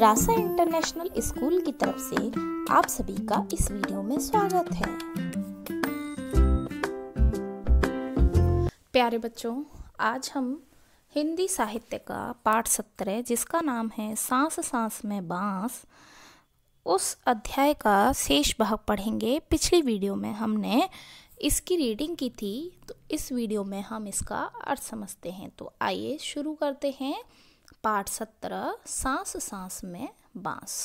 रासा international school की तरफ से आप सभी का इस वीडियो में स्वागत है प्यारे बच्चों आज हम हिंदी साहित्य का पाठ सत्र है जिसका नाम है सांस सांस में बांस उस अध्याय का शेष भाग पढ़ेंगे पिछली वीडियो में हमने इसकी रीडिंग की थी तो इस वीडियो में हम इसका अर्थ समझते हैं तो आइए शुरू करते हैं पाठ सत्रह सांस सांस में बांस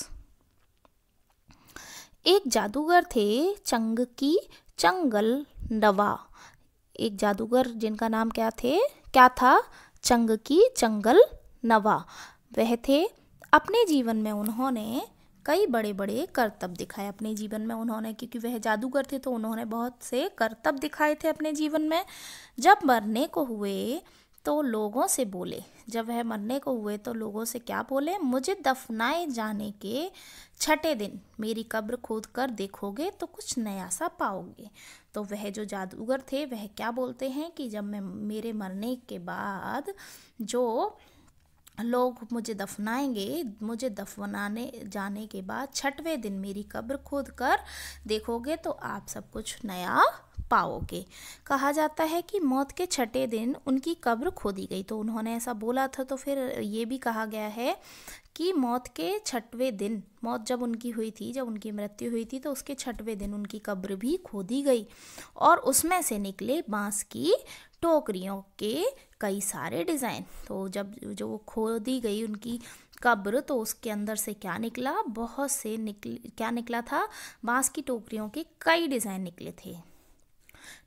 एक जादूगर थे चंग की चंगल नवा एक जादूगर जिनका नाम क्या थे क्या था चंग की चंगल नवा वह थे अपने जीवन में उन्होंने कई बड़े बड़े कर्तव्य दिखाए अपने जीवन में उन्होंने क्योंकि वह जादूगर थे तो उन्होंने बहुत से कर्तव्य दिखाए थे अपने जीवन में जब मरने को हुए तो लोगों से बोले जब वह मरने को हुए तो लोगों से क्या बोले मुझे दफनाए जाने के छठे दिन मेरी कब्र खोद कर देखोगे तो कुछ नया सा पाओगे तो वह जो जादूगर थे वह क्या बोलते हैं कि जब मैं मेरे मरने के बाद जो लोग मुझे दफनाएंगे मुझे दफनाने जाने के बाद छठवें दिन मेरी कब्र खोद कर देखोगे तो आप सब कुछ नया पाओगे कहा जाता है कि मौत के छठे दिन उनकी कब्र खोदी गई तो उन्होंने ऐसा बोला था तो फिर ये भी कहा गया है कि मौत के छठवें दिन मौत जब उनकी हुई थी जब उनकी मृत्यु हुई थी तो उसके छठवें दिन उनकी कब्र भी खोदी गई और उसमें से निकले बांस की टोकरियों के कई सारे डिज़ाइन तो जब जो वो खोदी गई उनकी कब्र तो उसके अंदर से क्या निकला बहुत से निकल क्या निकला था बांस की टोकरियों के कई डिज़ाइन निकले थे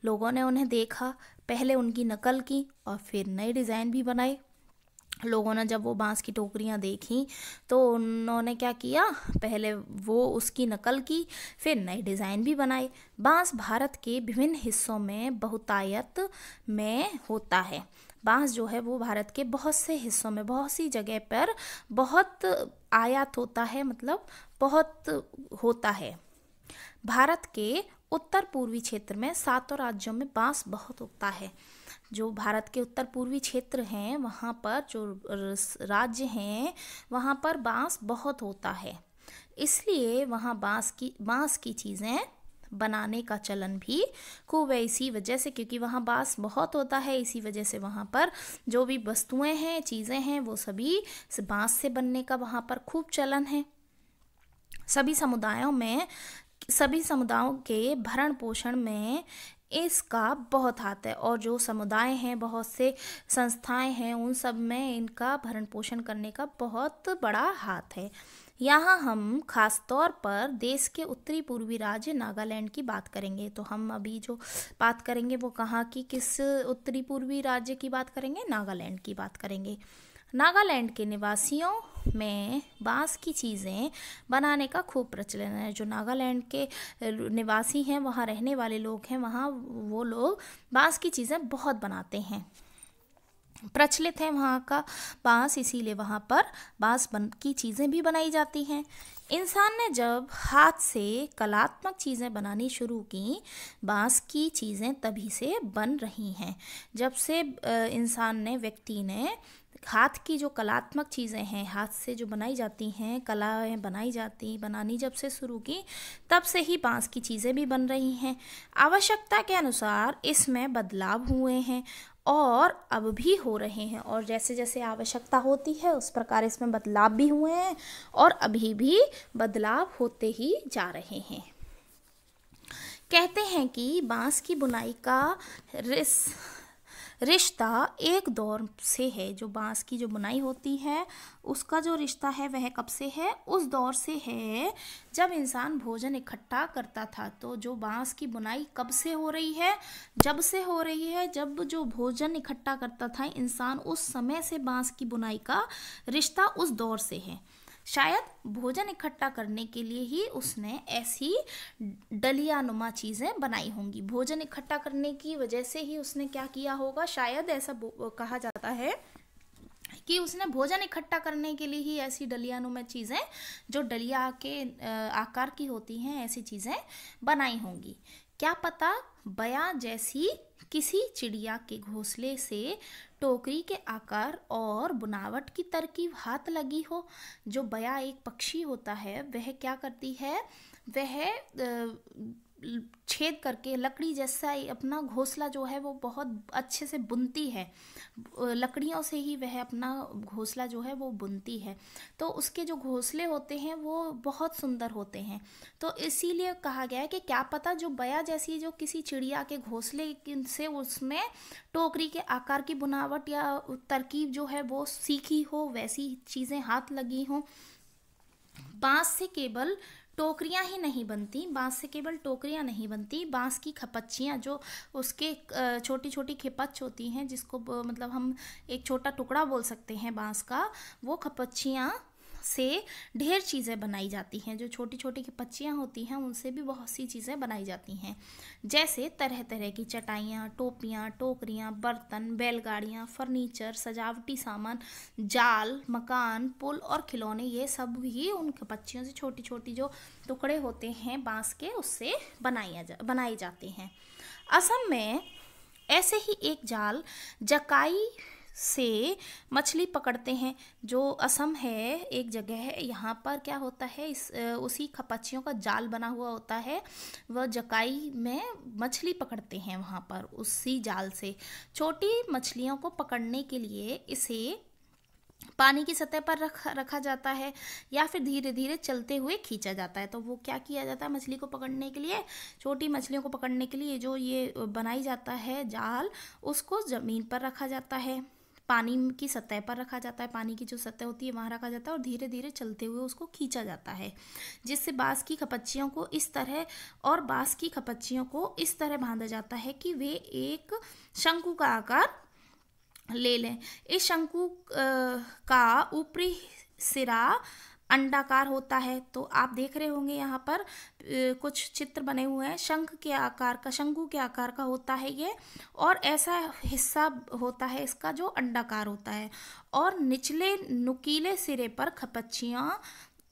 लोगों ने उन्हें देखा पहले उनकी नकल की और फिर नए डिज़ाइन भी बनाए लोगों ने जब वो बांस की टोकरियाँ देखी तो उन्होंने क्या किया पहले वो उसकी नकल की फिर नए डिज़ाइन भी बनाए बांस भारत के विभिन्न हिस्सों में बहुतायत में होता है बांस जो है वो भारत के बहुत से हिस्सों में बहुत सी जगह पर बहुत आयात होता है मतलब बहुत होता है भारत के उत्तर पूर्वी क्षेत्र में सातों राज्यों में बांस बहुत उगता है जो भारत के उत्तर पूर्वी क्षेत्र हैं वहाँ पर जो राज्य हैं वहाँ पर बांस बहुत होता है इसलिए वहाँ बांस की बांस की चीज़ें बनाने का चलन भी खूब है इसी वजह से क्योंकि वहाँ बांस बहुत होता है इसी वजह से वहाँ पर जो भी वस्तुएं हैं चीज़ें हैं वो सभी बांस से बनने का वहाँ पर खूब चलन है सभी समुदायों में सभी समुदायों के भरण पोषण में इसका बहुत हाथ है और जो समुदाय हैं बहुत से संस्थाएं हैं उन सब में इनका भरण पोषण करने का बहुत बड़ा हाथ है यहाँ हम खास तौर पर देश के उत्तरी पूर्वी राज्य नागालैंड की बात करेंगे तो हम अभी जो बात करेंगे वो कहाँ की किस उत्तरी पूर्वी राज्य की बात करेंगे नागालैंड की बात करेंगे नागालैंड के निवासियों में बांस की चीज़ें बनाने का खूब प्रचलन है जो नागालैंड के निवासी हैं वहाँ रहने वाले लोग हैं वहाँ वो लोग बांस की चीज़ें बहुत बनाते हैं प्रचलित है वहाँ का बांस इसीलिए वहाँ पर बांस बन की चीज़ें भी बनाई जाती हैं इंसान ने जब हाथ से कलात्मक चीज़ें बनानी शुरू की बांस की चीज़ें तभी से बन रही हैं जब से इंसान ने व्यक्ति ने हाथ की जो कलात्मक चीज़ें हैं हाथ से जो बनाई जाती हैं कलाएँ बनाई जाती बनानी जब से शुरू की तब से ही बांस की चीज़ें भी बन रही हैं आवश्यकता के अनुसार इसमें बदलाव हुए हैं और अब भी हो रहे हैं और जैसे जैसे आवश्यकता होती है उस प्रकार इसमें बदलाव भी हुए हैं और अभी भी बदलाव होते ही जा रहे हैं कहते हैं कि बांस की बुनाई का रिस रिश्ता एक दौर से है जो बांस की जो बुनाई होती है उसका जो रिश्ता है वह कब से है उस दौर से है जब इंसान भोजन इकट्ठा करता था तो जो बांस की बुनाई कब से हो रही है जब से हो रही है जब जो भोजन इकट्ठा करता था इंसान उस समय से बांस की बुनाई का रिश्ता उस दौर से है शायद भोजन इकट्ठा करने के लिए ही उसने ऐसी डलिया नुमा चीज़ें बनाई होंगी भोजन इकट्ठा करने की वजह से ही उसने क्या किया होगा शायद ऐसा कहा जाता है कि उसने भोजन इकट्ठा करने के लिए ही ऐसी डलियानुमा चीज़ें जो डलिया के आकार की होती हैं ऐसी चीज़ें बनाई होंगी क्या पता बया जैसी किसी चिड़िया के घोंसले से टोकरी के आकार और बुनावट की तरकीब हाथ लगी हो जो बया एक पक्षी होता है वह क्या करती है वह छेद करके लकड़ी जैसा अपना घोंसला जो है वो बहुत अच्छे से बुनती है लकड़ियों से ही वह अपना घोंसला जो है वो बुनती है तो उसके जो घोंसले होते हैं वो बहुत सुंदर होते हैं तो इसीलिए कहा गया है कि क्या पता जो बया जैसी जो किसी चिड़िया के घोंसले से उसमें टोकरी के आकार की बुनावट या तरकीब जो है वो सीखी हो वैसी चीज़ें हाथ लगी हों बाँस से केवल टोकरियाँ ही नहीं बनती बाँस से केवल टोकरियाँ नहीं बनती बाँस की खपच्चियां जो उसके छोटी छोटी खिपच होती हैं जिसको मतलब हम एक छोटा टुकड़ा बोल सकते हैं बाँस का वो खपच्चियां से ढेर चीज़ें बनाई जाती हैं जो छोटी छोटी की पच्चियाँ होती हैं उनसे भी बहुत सी चीज़ें बनाई जाती हैं जैसे तरह तरह की चटाइयाँ टोपियाँ टोकरियाँ बर्तन बैलगाड़ियाँ फर्नीचर सजावटी सामान जाल मकान पुल और खिलौने ये सब भी उन पच्चियों से छोटी छोटी जो टुकड़े होते हैं बाँस के उससे बनाया जा बनाए जाते हैं असम में ऐसे ही एक जाल जकाई से मछली पकड़ते हैं जो असम है एक जगह है यहाँ पर क्या होता है इस उसी खपाचियों का जाल बना हुआ होता है वह जकाई में मछली पकड़ते हैं वहाँ पर उसी जाल से छोटी मछलियों को पकड़ने के लिए इसे पानी की सतह पर रख रखा जाता है या फिर धीरे धीरे चलते हुए खींचा जाता है तो वो क्या किया जाता है मछली को पकड़ने के लिए छोटी मछलियों को पकड़ने के लिए जो ये बनाई जाता है जाल उसको ज़मीन पर रखा जाता है पानी की सतह पर रखा जाता है पानी की जो सतह होती है वहाँ रखा जाता है और धीरे धीरे चलते हुए उसको खींचा जाता है जिससे बाँस की खपच्चियों को इस तरह और बाँस की खपच्चियों को इस तरह बांधा जाता है कि वे एक शंकु का आकार ले लें इस शंकु का ऊपरी सिरा अंडाकार होता है तो आप देख रहे होंगे यहाँ पर कुछ चित्र बने हुए हैं शंख के आकार का शंकु के आकार का होता है ये और ऐसा हिस्सा होता है इसका जो अंडाकार होता है और निचले नुकीले सिरे पर खपच्चियाँ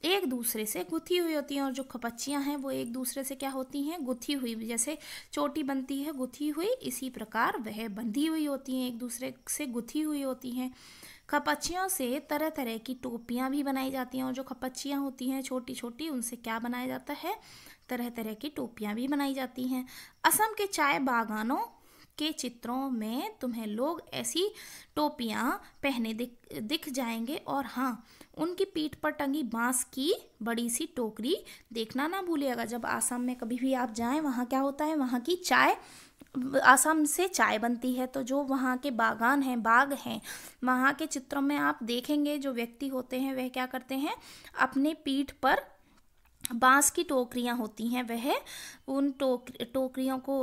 एक दूसरे से गुथी हुई होती हैं और जो खपच्चियाँ हैं वो एक दूसरे से क्या होती हैं गुथी हुई जैसे चोटी बनती है गुथी हुई इसी प्रकार वह बंधी हुई होती हैं एक दूसरे से गुथी हुई होती हैं खपच्चियों से तरह तरह की टोपियाँ भी बनाई जाती हैं और जो खपच्चियाँ होती हैं छोटी छोटी उनसे क्या बनाया जाता है तरह तरह की टोपियाँ भी बनाई जाती हैं असम के चाय बागानों के चित्रों में तुम्हें लोग ऐसी टोपियाँ पहने दिख दिख जाएंगे और हाँ उनकी पीठ पर टंगी बांस की बड़ी सी टोकरी देखना ना भूलिएगा जब आसाम में कभी भी आप जाएं वहाँ क्या होता है वहाँ की चाय असम से चाय बनती है तो जो वहाँ के बागान हैं बाग हैं वहाँ के चित्रों में आप देखेंगे जो व्यक्ति होते हैं वह क्या करते हैं अपने पीठ पर बांस की टोकरियां होती हैं वह उन टोक टोकरियों को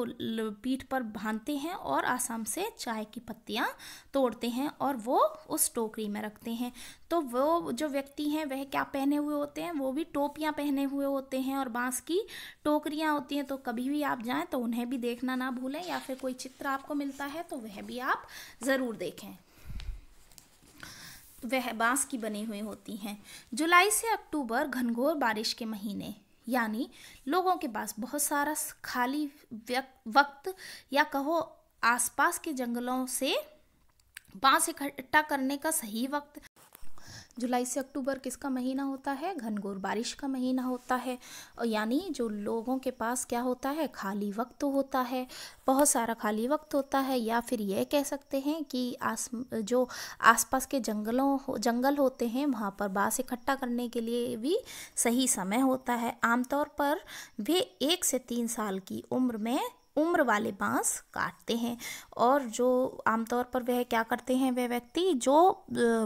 पीठ पर बांधते हैं और आसाम से चाय की पत्तियां तोड़ते हैं और वो उस टोकरी में रखते हैं तो वो जो व्यक्ति हैं वह क्या पहने हुए होते हैं वो भी टोपियां पहने हुए होते हैं और बांस की टोकरियां होती हैं तो कभी भी आप जाएं तो उन्हें भी देखना ना भूलें या फिर कोई चित्र आपको मिलता है तो वह भी आप ज़रूर देखें वह बांस की बनी हुई होती हैं जुलाई से अक्टूबर घनघोर बारिश के महीने यानी लोगों के पास बहुत सारा खाली वक्त या कहो आसपास के जंगलों से बांस इकट्ठा करने का सही वक्त जुलाई से अक्टूबर किसका महीना होता है घनघोर बारिश का महीना होता है यानी जो लोगों के पास क्या होता है खाली वक्त होता है बहुत सारा खाली वक्त होता है या फिर यह कह सकते हैं कि आस जो आसपास के जंगलों जंगल होते हैं वहाँ पर बाँस इकट्ठा करने के लिए भी सही समय होता है आमतौर पर वे एक से तीन साल की उम्र में उम्र वाले बांस काटते हैं और जो आमतौर पर वह क्या करते हैं वह व्यक्ति जो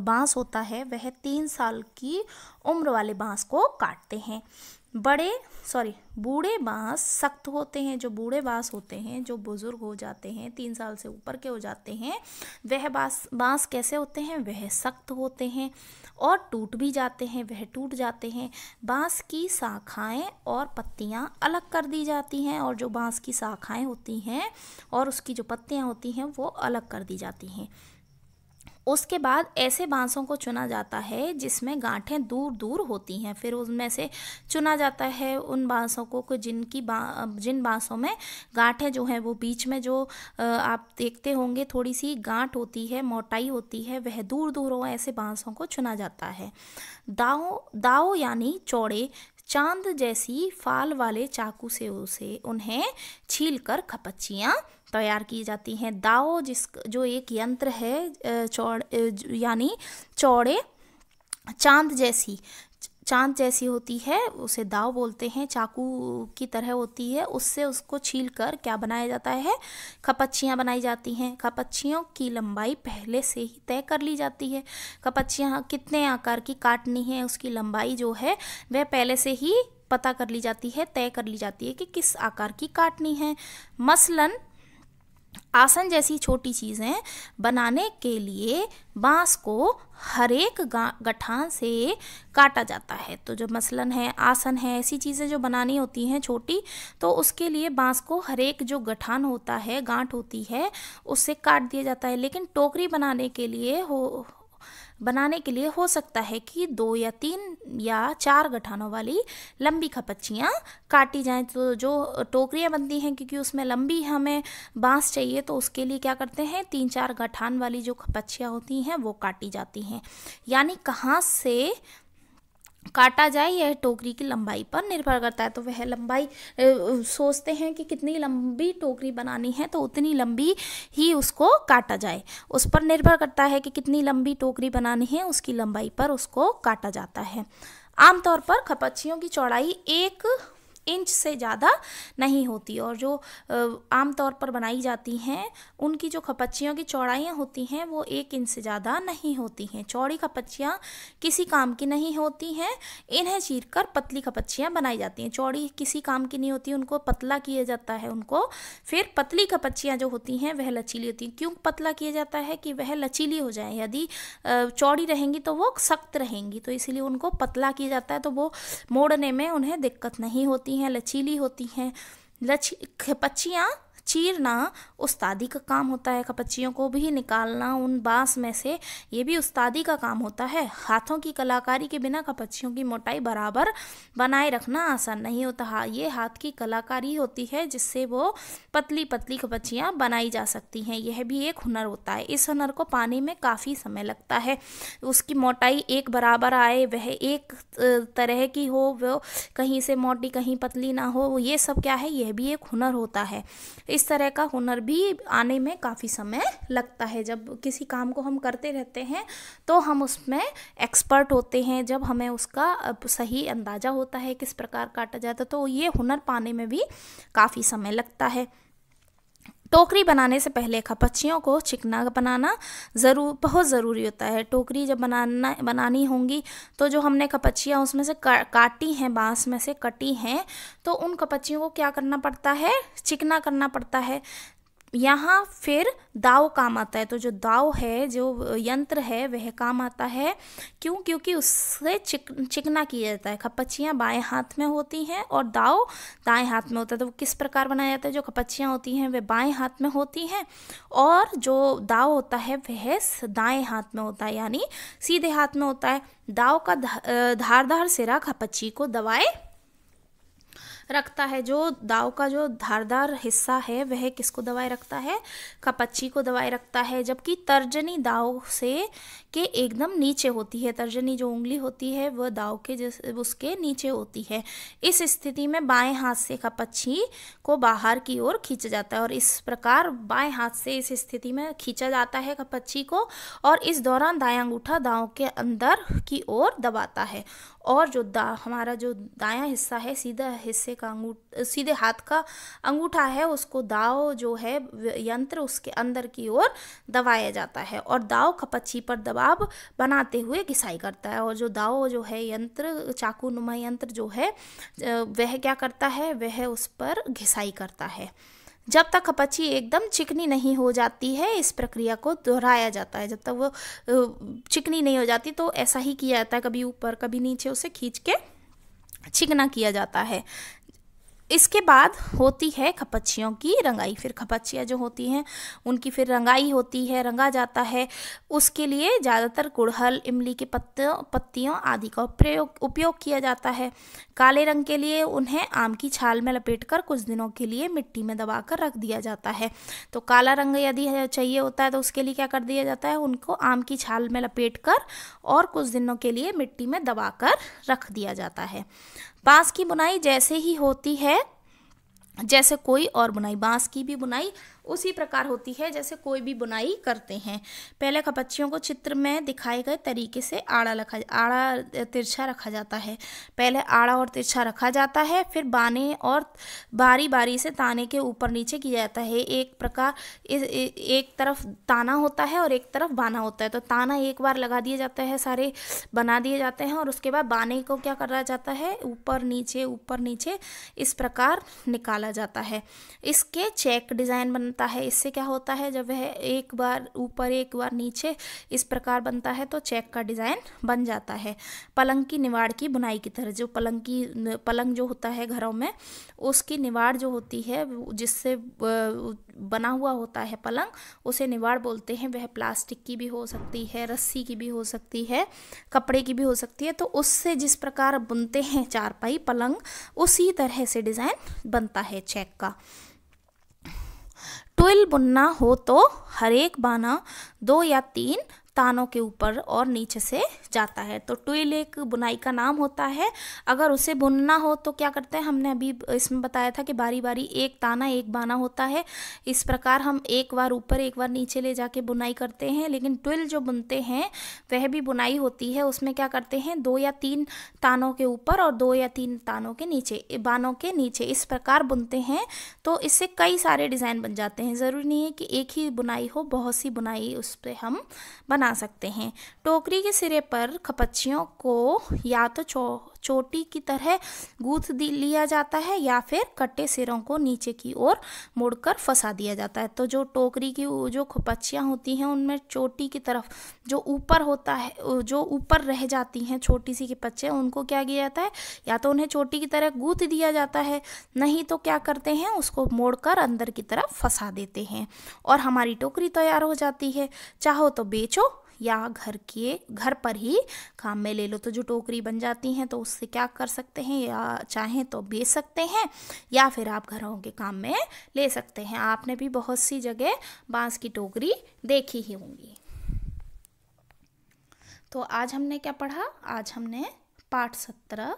बांस होता है वह तीन साल की उम्र वाले बांस को काटते हैं बड़े सॉरी बूढ़े बांस सख्त होते हैं जो बूढ़े बांस होते हैं जो बुज़ुर्ग हो जाते हैं तीन साल से ऊपर के हो जाते हैं वह बांस बांस कैसे होते हैं वह सख्त होते हैं और टूट भी जाते हैं वह टूट जाते हैं बांस की शाखाएं और पत्तियां अलग कर दी जाती हैं और जो बांस की शाखाएं होती हैं और उसकी जो पत्तियां होती हैं वो अलग कर दी जाती हैं उसके बाद ऐसे बांसों को चुना जाता है जिसमें गांठें दूर दूर होती हैं फिर उनमें से चुना जाता है उन बांसों को कि जिनकी बा जिन बांसों में गांठें जो हैं वो बीच में जो आप देखते होंगे थोड़ी सी गांठ होती है मोटाई होती है वह दूर दूर हो ऐसे बांसों को चुना जाता है दाओ दाओ यानी चौड़े चांद जैसी फाल वाले चाकू से उसे उन्हें छील कर खपच्चियाँ तैयार की जाती हैं दाओ जिस जो एक यंत्र है चौड़ यानी चौड़े चांद जैसी चांद जैसी होती है उसे दाव बोलते हैं चाकू की तरह होती है उससे उसको छील कर क्या बनाया जाता है खपच्छियाँ बनाई जाती हैं खपच्छियों की लंबाई पहले से ही तय कर ली जाती है खपच्छियाँ कितने आकार की काटनी है उसकी लंबाई जो है वह पहले से ही पता कर ली जाती है तय कर ली जाती है कि किस आकार की काटनी है मसलन आसन जैसी छोटी चीज़ें बनाने के लिए बांस को हरेक गठान से काटा जाता है तो जो मसलन है आसन है ऐसी चीज़ें जो बनानी होती हैं छोटी तो उसके लिए बांस को हरेक जो गठान होता है गांठ होती है उससे काट दिया जाता है लेकिन टोकरी बनाने के लिए हो बनाने के लिए हो सकता है कि दो या तीन या चार गठानों वाली लंबी खपच्चियाँ काटी जाएँ तो जो टोकरियाँ बनती हैं क्योंकि उसमें लंबी हमें बाँस चाहिए तो उसके लिए क्या करते हैं तीन चार गठान वाली जो खपच्चियाँ होती हैं वो काटी जाती हैं यानी कहाँ से काटा जाए यह टोकरी की लंबाई पर निर्भर करता है तो वह लंबाई सोचते हैं कि कितनी लंबी टोकरी बनानी है तो उतनी लंबी ही उसको काटा जाए उस पर निर्भर करता है कि कितनी लंबी टोकरी बनानी है उसकी लंबाई पर उसको काटा जाता है आमतौर पर खपच्छियों की चौड़ाई एक इंच से ज़्यादा नहीं होती और जो आमतौर पर बनाई जाती हैं उनकी जो खपच्चियों की चौड़ाइयाँ होती हैं वो एक इंच से ज़्यादा नहीं होती हैं चौड़ी खपच्चियाँ किसी काम की नहीं होती हैं इन्हें चीर कर पतली खपच्चियाँ बनाई जाती हैं चौड़ी किसी काम की नहीं होती उनको पतला किया जाता है उनको फिर पतली खपच्चियाँ जो होती हैं वह लचीली होती हैं क्यों पतला किया जाता है कि वह लचीली हो जाए यदि चौड़ी रहेंगी तो वो सख्त रहेंगी तो इसीलिए उनको पतला किया जाता है तो वो मोड़ने में उन्हें दिक्कत नहीं होती होती हैं लचीली होती हैं लच पक्षियाँ चीरना उस्तादी का काम होता है कपच्चियों को भी निकालना उन बाँस में से ये भी उस्तादी का काम होता है हाथों की कलाकारी के बिना कपच्चियों की मोटाई बराबर बनाए रखना आसान नहीं होता है ये हाथ की कलाकारी होती है जिससे वो पतली पतली कपच्चियाँ बनाई जा सकती हैं यह भी एक हुनर होता है इस हुनर को पाने में काफ़ी समय लगता है उसकी मोटाई एक बराबर आए वह एक तरह की हो वो कहीं से मोटी कहीं पतली ना हो ये सब क्या है यह भी एक हुनर होता है इस तरह का हुनर भी आने में काफ़ी समय लगता है जब किसी काम को हम करते रहते हैं तो हम उसमें एक्सपर्ट होते हैं जब हमें उसका सही अंदाज़ा होता है किस प्रकार काटा जाता है तो ये हुनर पाने में भी काफ़ी समय लगता है टोकरी बनाने से पहले खपच्चियों को चिकना बनाना ज़रूर बहुत ज़रूरी होता है टोकरी जब बनाना बनानी होंगी तो जो हमने खपच्चियाँ उसमें से का, काटी हैं बांस में से कटी हैं तो उन खपच्चियों को क्या करना पड़ता है चिकना करना पड़ता है यहाँ फिर दाव काम आता है तो जो दाव है जो यंत्र है वह काम आता है क्यों क्योंकि उससे चिक चिकना किया जाता है खपच्चियाँ बाएं हाथ में होती हैं और दाव दाएं हाथ में होता है तो वो किस प्रकार बनाया जाता है जो खपच्चियाँ होती हैं वह बाएं हाथ में होती हैं और जो दाव होता है वह दाएं हाथ में होता है यानी सीधे हाथ में होता है दाव का धारदार सिरा खपच्ची को दबाए रखता है जो दाव का जो धारदार हिस्सा है वह किसको दवाई रखता है कपच्ची को दवाई रखता है जबकि तर्जनी दाव से के एकदम नीचे होती है तर्जनी जो उंगली होती है वह दाव के जिस उसके नीचे होती है इस स्थिति में बाएं हाथ से कपच्छी को बाहर की ओर खींचा जाता है और इस प्रकार बाएं हाथ से इस स्थिति में खींचा जाता है कपच्छी को और इस दौरान दाया अंगूठा दाव के अंदर की ओर दबाता है और जो दा हमारा जो दाया हिस्सा है सीधा हिस्से का अंगूठ सीधे हाथ का अंगूठा है उसको दाव जो है यंत्र उसके अंदर की ओर दबाया जाता है और दाव खपच्छी पर दबाव बनाते हुए घिसाई करता है और जो दाव जो है यंत्र चाकू नुमा यंत्र जो है वह क्या करता है वह उस पर घिसाई करता है जब तक खपच्ची एकदम चिकनी नहीं हो जाती है इस प्रक्रिया को दोहराया जाता है जब तक वो चिकनी नहीं हो जाती तो ऐसा ही किया जाता है कभी ऊपर कभी नीचे उसे खींच के छिकना किया जाता है इसके बाद होती है खपच्चियों की रंगाई फिर खपच्चियाँ जो होती हैं उनकी फिर रंगाई होती है रंगा जाता है उसके लिए ज़्यादातर गुड़हल इमली के पत्तों पत्तियों आदि का प्रयोग उपयोग किया जाता है काले रंग के लिए उन्हें आम की छाल में लपेटकर कुछ दिनों के लिए मिट्टी में दबाकर रख दिया जाता है तो काला रंग यदि चाहिए होता है तो उसके लिए क्या कर दिया जाता है उनको आम की छाल में लपेट कर और कुछ दिनों के लिए मिट्टी में दबा रख दिया जाता है बांस की बुनाई जैसे ही होती है जैसे कोई और बुनाई बांस की भी बुनाई उसी प्रकार होती है जैसे कोई भी बुनाई करते हैं पहले खपच्चियों को चित्र में दिखाए गए तरीके से आड़ा रखा आड़ा तिरछा रखा जाता है पहले आड़ा और तिरछा रखा जाता है फिर बाने और बारी बारी से ताने के ऊपर नीचे किया जाता है एक प्रकार एक तरफ ताना होता है और एक तरफ बाना होता है तो ताना एक बार लगा दिया जाता है सारे बना दिए जाते हैं और उसके बाद बाने को क्या करा जाता है ऊपर नीचे ऊपर नीचे इस प्रकार निकाला जाता है इसके चेक डिज़ाइन बन बनता है इससे क्या होता है जब वह एक बार ऊपर एक बार नीचे इस प्रकार बनता है तो चेक का डिज़ाइन बन जाता है पलंग की निवाड़ की बुनाई की तरह जो पलंग की पलंग जो होता है घरों में उसकी निवाड़ जो होती है जिससे बना हुआ होता है पलंग उसे निवाड़ बोलते हैं वह प्लास्टिक की भी हो सकती है रस्सी की भी हो सकती है कपड़े की भी हो सकती है तो उससे जिस प्रकार बुनते हैं चारपाई पलंग उसी तरह से डिज़ाइन बनता है चेक का ट्वेल्व बुनना हो तो हर एक बाना दो या तीन तानों के ऊपर और नीचे से जाता है तो ट्विल एक बुनाई का नाम होता है अगर उसे बुनना हो तो क्या करते हैं हमने अभी इसमें बताया था कि बारी बारी एक ताना एक बाना होता है इस प्रकार हम एक बार ऊपर एक बार नीचे ले जाके बुनाई करते हैं लेकिन ट्विल जो बुनते हैं वह भी बुनाई होती है उसमें क्या करते हैं दो या तीन तानों के ऊपर और दो या तीन तानों के नीचे बानों के नीचे इस प्रकार बुनते हैं तो इससे कई सारे डिज़ाइन बन जाते हैं ज़रूरी नहीं है कि एक ही बुनाई हो बहुत सी बुनाई उस पर हम बना बना सकते हैं टोकरी के सिरे पर खपच्चियों को या तो चौ चोटी की तरह गूथ लिया जाता है या फिर कट्टे सिरों को नीचे की ओर मुड़कर फंसा दिया जाता है तो जो टोकरी की जो खुपचियाँ होती हैं उनमें चोटी की तरफ जो ऊपर होता है जो ऊपर रह जाती हैं छोटी सी की पच्चे उनको क्या किया जाता है या तो उन्हें चोटी की तरह गूथ दिया जाता है नहीं तो क्या करते हैं उसको मोड़कर अंदर की तरफ फंसा देते हैं और हमारी टोकरी तैयार हो जाती है चाहो तो बेचो या घर के घर पर ही काम में ले लो तो जो टोकरी बन जाती हैं तो उससे क्या कर सकते हैं या चाहें तो बेच सकते हैं या फिर आप घरों के काम में ले सकते हैं आपने भी बहुत सी जगह बांस की टोकरी देखी ही होंगी तो आज हमने क्या पढ़ा आज हमने पाठ सत्रह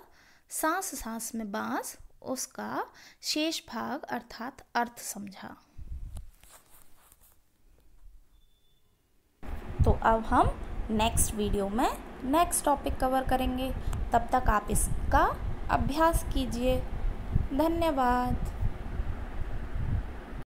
सांस सांस में बांस उसका शेष भाग अर्थात अर्थ समझा तो अब हम नेक्स्ट वीडियो में नेक्स्ट टॉपिक कवर करेंगे तब तक आप इसका अभ्यास कीजिए धन्यवाद